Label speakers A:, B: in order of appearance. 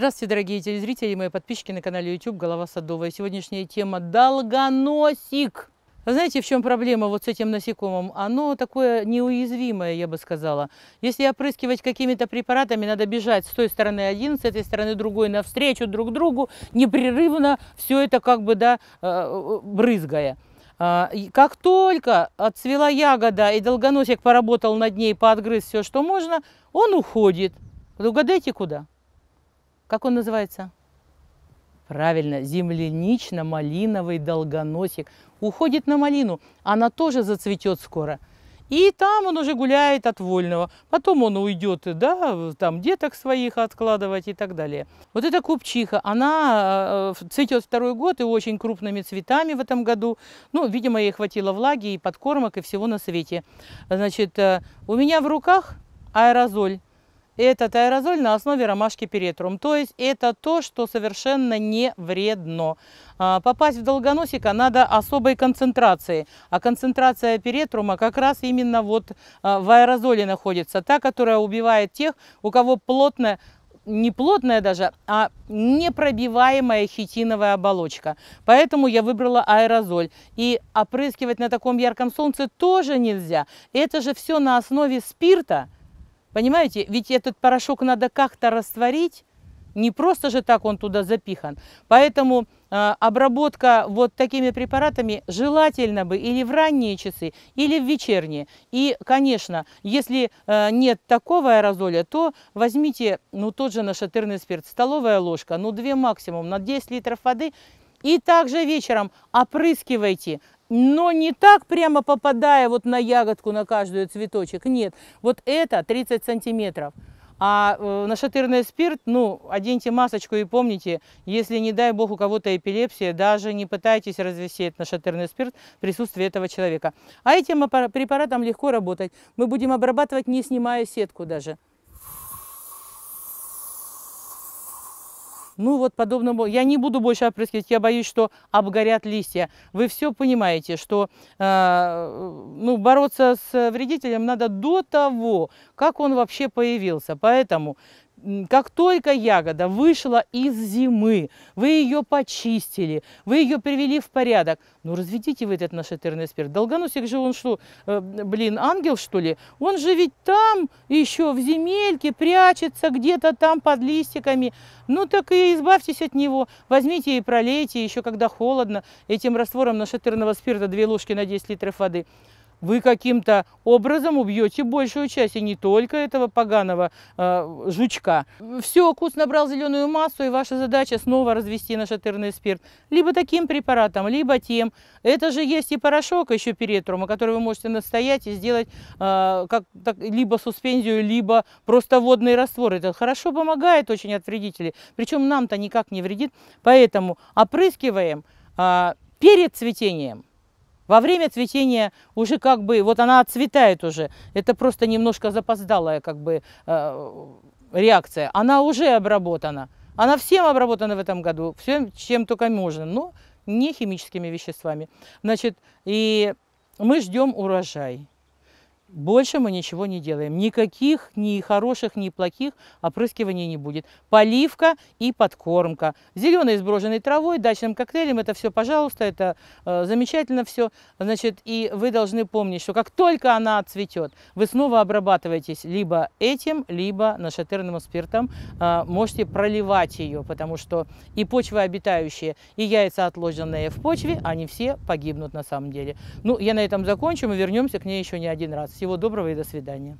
A: Здравствуйте, дорогие телезрители и мои подписчики на канале YouTube «Голова Садовая». Сегодняшняя тема – долгоносик. знаете, в чем проблема вот с этим насекомым? Оно такое неуязвимое, я бы сказала. Если опрыскивать какими-то препаратами, надо бежать с той стороны один, с этой стороны другой, навстречу друг другу, непрерывно все это как бы, да, э, э, брызгая. А, как только отцвела ягода и долгоносик поработал над ней, поотгрыз все, что можно, он уходит. Угадайте, куда? Как он называется? Правильно, землянично-малиновый долгоносик. Уходит на малину, она тоже зацветет скоро. И там он уже гуляет от вольного. Потом он уйдет, да, там деток своих откладывать и так далее. Вот эта купчиха, она э, цветет второй год и очень крупными цветами в этом году. Ну, видимо, ей хватило влаги и подкормок и всего на свете. Значит, э, у меня в руках аэрозоль этот аэрозоль на основе ромашки перетрум. То есть это то, что совершенно не вредно. А, попасть в долгоносика надо особой концентрации. А концентрация перетрума как раз именно вот а, в аэрозоле находится. Та, которая убивает тех, у кого плотная не плотная даже, а непробиваемая хитиновая оболочка. Поэтому я выбрала аэрозоль. И опрыскивать на таком ярком солнце тоже нельзя. Это же все на основе спирта. Понимаете, ведь этот порошок надо как-то растворить, не просто же так он туда запихан. Поэтому э, обработка вот такими препаратами желательно бы или в ранние часы, или в вечерние. И, конечно, если э, нет такого аэрозоля, то возьмите ну, тот же нашатырный спирт, столовая ложка, ну 2 максимум, на 10 литров воды. И также вечером опрыскивайте но не так прямо попадая вот на ягодку, на каждую цветочек. Нет, вот это 30 сантиметров. А э, нашатырный спирт, ну, оденьте масочку и помните, если, не дай бог, у кого-то эпилепсия, даже не пытайтесь развесить нашатырный спирт в присутствии этого человека. А этим препаратом легко работать. Мы будем обрабатывать, не снимая сетку даже. ну вот подобному, я не буду больше опрыскивать, я боюсь, что обгорят листья. Вы все понимаете, что э, ну, бороться с вредителем надо до того, как он вообще появился. Поэтому как только ягода вышла из зимы, вы ее почистили, вы ее привели в порядок, ну разведите вы этот наш этерный спирт. Долгоносик же он что, э, блин, ангел что ли? Он же ведь там еще в земельке прячется где-то там под листиками. Ну так и избавьтесь от него, возьмите и пролейте еще когда холодно этим раствором нашатырного спирта 2 ложки на 10 литров воды вы каким-то образом убьете большую часть, и не только этого поганого э, жучка. Все, куст набрал зеленую массу, и ваша задача снова развести нашатырный спирт. Либо таким препаратом, либо тем. Это же есть и порошок еще перетрума, который вы можете настоять и сделать э, как, так, либо суспензию, либо просто водный раствор. Это хорошо помогает очень от вредителей. Причем нам-то никак не вредит. Поэтому опрыскиваем э, перед цветением. Во время цветения уже как бы, вот она отцветает уже, это просто немножко запоздалая как бы э, реакция. Она уже обработана, она всем обработана в этом году, всем, чем только можно, но не химическими веществами. Значит, и мы ждем урожай. Больше мы ничего не делаем. Никаких ни хороших, ни плохих опрыскиваний не будет. Поливка и подкормка. Зеленой сброженной травой, дачным коктейлем, это все, пожалуйста, это э, замечательно все. Значит, и вы должны помнить, что как только она отцветет, вы снова обрабатываетесь либо этим, либо нашатырным спиртом. Э, можете проливать ее, потому что и почвы обитающие, и яйца отложенные в почве, они все погибнут на самом деле. Ну, я на этом закончу, мы вернемся к ней еще не один раз. Всего доброго и до свидания.